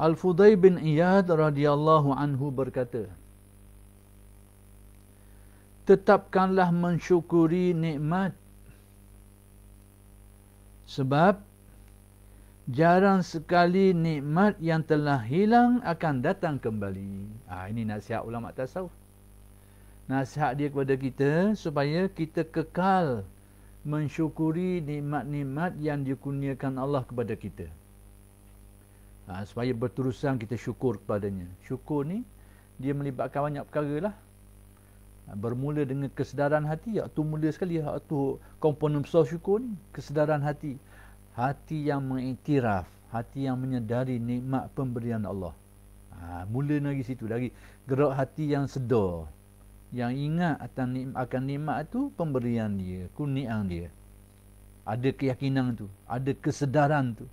Al-Fudai bin Iyad radhiyallahu anhu berkata, Tetapkanlah mensyukuri nikmat sebab jarang sekali nikmat yang telah hilang akan datang kembali. Ah ha, ini nasihat ulama tasawuf. Nasihat dia kepada kita supaya kita kekal mensyukuri nikmat-nikmat yang dikurniakan Allah kepada kita ha, supaya berterusan kita syukur kepadanya syukur ni dia melibatkan banyak perkara lah ha, bermula dengan kesedaran hati iaitu mula sekali iaitu ha, komponen besar syukur ni kesedaran hati hati yang mengiktiraf hati yang menyedari nikmat pemberian Allah ha, mula dari situ dari gerak hati yang sedar yang ingat atas nikmat akan nikmat tu pemberian dia kurniaan dia ada keyakinan tu ada kesedaran tu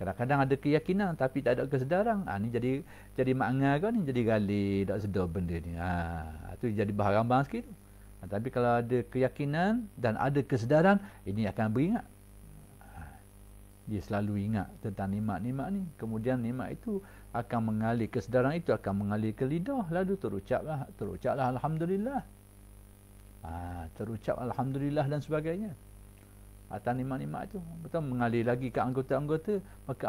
Kadang-kadang ada keyakinan tapi tak ada kesedaran. Ha, ni jadi jadi makna ke ni jadi gali tak sedar benda ni. Ha, tu jadi bahagian barang sikit Ha, tapi kalau ada keyakinan dan ada kesedaran, ini akan beringat. Ha, dia selalu ingat tentang nikmat-nikmat ni. Kemudian nikmat itu akan mengalir kesedaran itu akan mengalir ke lidah lalu terucaplah terucaplah alhamdulillah. Ha, terucap alhamdulillah dan sebagainya atas nikmat-nikmat tu betul mengalir lagi ke anggota-anggota maka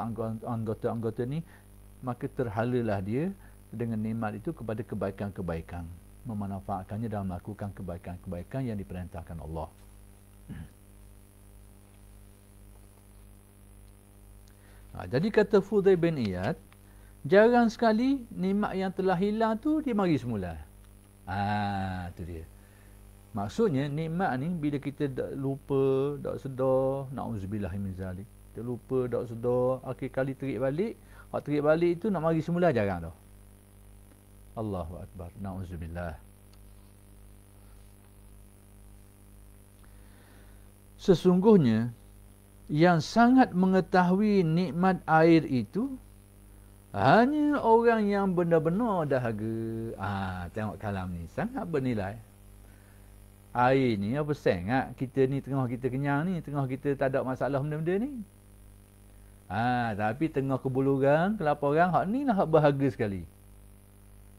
anggota-anggota ni maka terhalalah dia dengan nikmat itu kepada kebaikan-kebaikan memanfaatkannya dalam melakukan kebaikan-kebaikan yang diperintahkan Allah ha, jadi kata Fudai bin Iyad jarang sekali nikmat yang telah hilang tu dia mari semula ah ha, tu dia Maksudnya nikmat ni bila kita lupa, tak sedar, na'udzubillah min zalik. Kita lupa, tak sedar, akhir kali terik balik, waktu terik balik itu nak mari semula jarang dah. Allahu akbar, na'udzubillah. Sesungguhnya yang sangat mengetahui nikmat air itu hanya orang yang benar-benar dahaga. Ah, tengok kalam ni sangat bernilai. Air ni apa sangat ah, kita ni tengah kita kenyang ni, tengah kita tak ada masalah benda-benda ni. Ha, tapi tengah kebuluran, kelaparan, hak ni lah hak berharga sekali.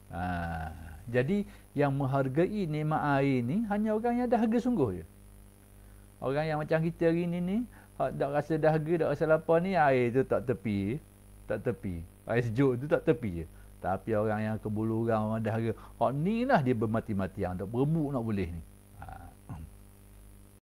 Ha, jadi yang menghargai nikmat air ni hanya orang yang dahaga sungguh je. Orang yang macam kita hari ni ni, hak tak rasa dahaga, tak rasa lapar ni, air tu tak tepi. Tak tepi. Air sejuk tu tak tepi je. Tapi orang yang kebuluran, orang dahaga, hak ni lah dia bermati-mati yang tak berebut nak boleh ni.